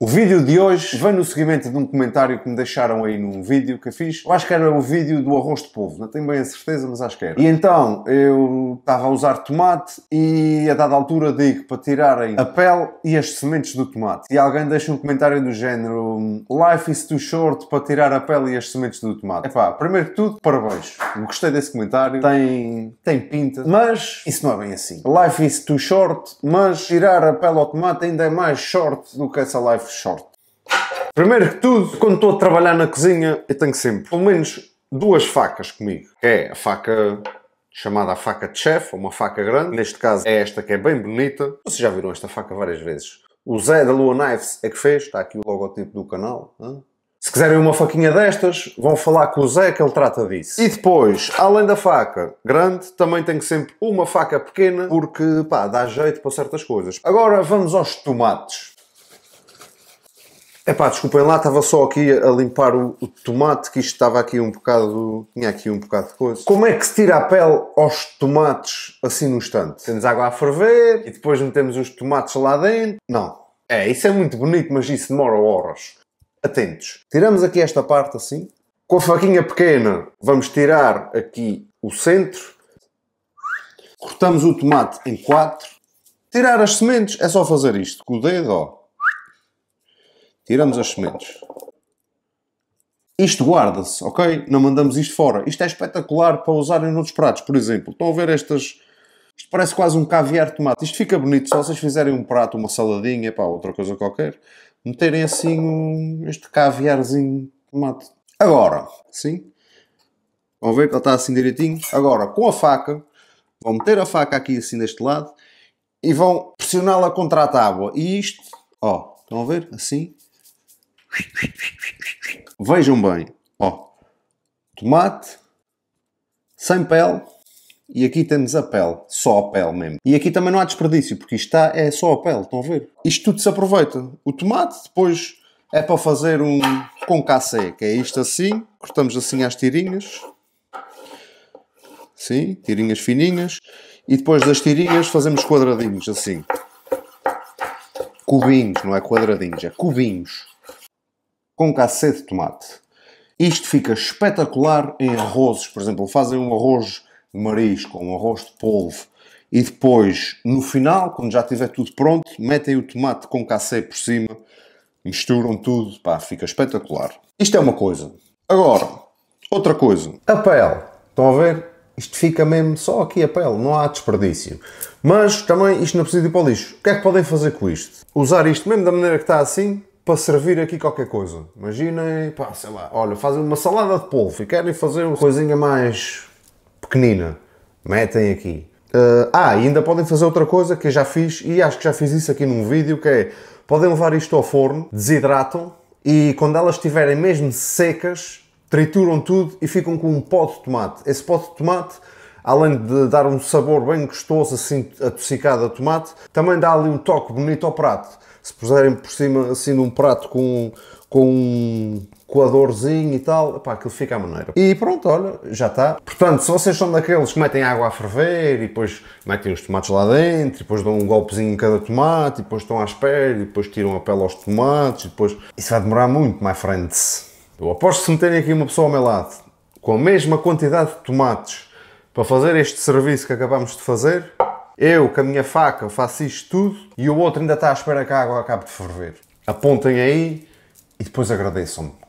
O vídeo de hoje vem no seguimento de um comentário que me deixaram aí num vídeo que eu fiz. Eu acho que era o vídeo do arroz de polvo, não tenho bem a certeza, mas acho que era. E então eu estava a usar tomate e a dada altura digo para tirarem a pele e as sementes do tomate. E alguém deixa um comentário do género Life is too short para tirar a pele e as sementes do tomate. Epá, primeiro que tudo, parabéns. Gostei desse comentário, tem, tem pinta, mas isso não é bem assim. Life is too short, mas tirar a pele ao tomate ainda é mais short do que essa life short. Primeiro que tudo, quando estou a trabalhar na cozinha, eu tenho sempre pelo menos duas facas comigo. É a faca chamada a faca de chefe, uma faca grande. Neste caso é esta que é bem bonita. Vocês já viram esta faca várias vezes. O Zé da Lua Knives é que fez, está aqui o logotipo do canal. Se quiserem uma faquinha destas, vão falar com o Zé que ele trata disso. E depois, além da faca grande, também tenho sempre uma faca pequena, porque pá, dá jeito para certas coisas. Agora vamos aos tomates. É pá, desculpem lá, estava só aqui a limpar o, o, tomate, que isto estava aqui um bocado. tinha aqui um bocado de coisa. Como é que se tira a pele aos tomates assim no instante? Temos água a ferver e depois metemos os tomates lá dentro. Não. É, isso é muito bonito, mas isso demora horas. Atentos. Tiramos aqui esta parte assim. Com a faquinha pequena, vamos tirar aqui o centro. Cortamos o tomate em quatro. Tirar as sementes é só fazer isto com o dedo, ó Tiramos as sementes. Isto guarda-se, ok? Não mandamos isto fora. Isto é espetacular para usarem noutros pratos, por exemplo. Estão a ver estas... Isto parece quase um caviar de tomate. Isto fica bonito. Se vocês fizerem um prato, uma saladinha, pá, outra coisa qualquer, meterem assim um... este caviarzinho de tomate. Agora, sim? Vão ver que ele está assim direitinho? Agora, com a faca, vão meter a faca aqui assim deste lado e vão pressioná-la contra a tábua. E isto, ó, estão a ver? Assim. Vejam bem, ó, tomate, sem pele, e aqui temos a pele, só a pele mesmo. E aqui também não há desperdício, porque isto está, é só a pele, estão a ver? Isto tudo se aproveita. O tomate depois é para fazer um com concassé, que é isto assim, cortamos assim as tirinhas, assim, tirinhas fininhas, e depois das tirinhas fazemos quadradinhos, assim. Cubinhos, não é quadradinhos, é cubinhos com cacete de tomate. Isto fica espetacular em arrozes, por exemplo, fazem um arroz de marisco, um arroz de polvo, e depois, no final, quando já tiver tudo pronto, metem o tomate com cacete por cima, misturam tudo, pá, fica espetacular. Isto é uma coisa. Agora, outra coisa. A pele. Estão a ver? Isto fica mesmo só aqui a pele, não há desperdício. Mas também isto não precisa ir para o lixo. O que é que podem fazer com isto? Usar isto mesmo da maneira que está assim, para servir aqui qualquer coisa. Imaginem, pá, sei lá, olha, fazem uma salada de polvo e querem fazer uma coisinha mais pequenina. Metem aqui. Uh, ah, e ainda podem fazer outra coisa que eu já fiz e acho que já fiz isso aqui num vídeo, que é, podem levar isto ao forno, desidratam e quando elas estiverem mesmo secas, trituram tudo e ficam com um pó de tomate. Esse pó de tomate além de dar um sabor bem gostoso, assim, atossicado a tomate, também dá ali um toque bonito ao prato. Se puserem por cima, assim, num prato com, com um coadorzinho e tal, pá, aquilo fica à maneira. E pronto, olha, já está. Portanto, se vocês são daqueles que metem água a ferver e depois metem os tomates lá dentro, e depois dão um golpezinho em cada tomate, e depois estão à espera, e depois tiram a pele aos tomates, e depois... Isso vai demorar muito, my friends. Eu aposto que se meterem aqui uma pessoa ao meu lado, com a mesma quantidade de tomates, para fazer este serviço que acabamos de fazer, eu com a minha faca faço isto tudo e o outro ainda está à espera que a água acabe de ferver. Apontem aí e depois agradeçam-me.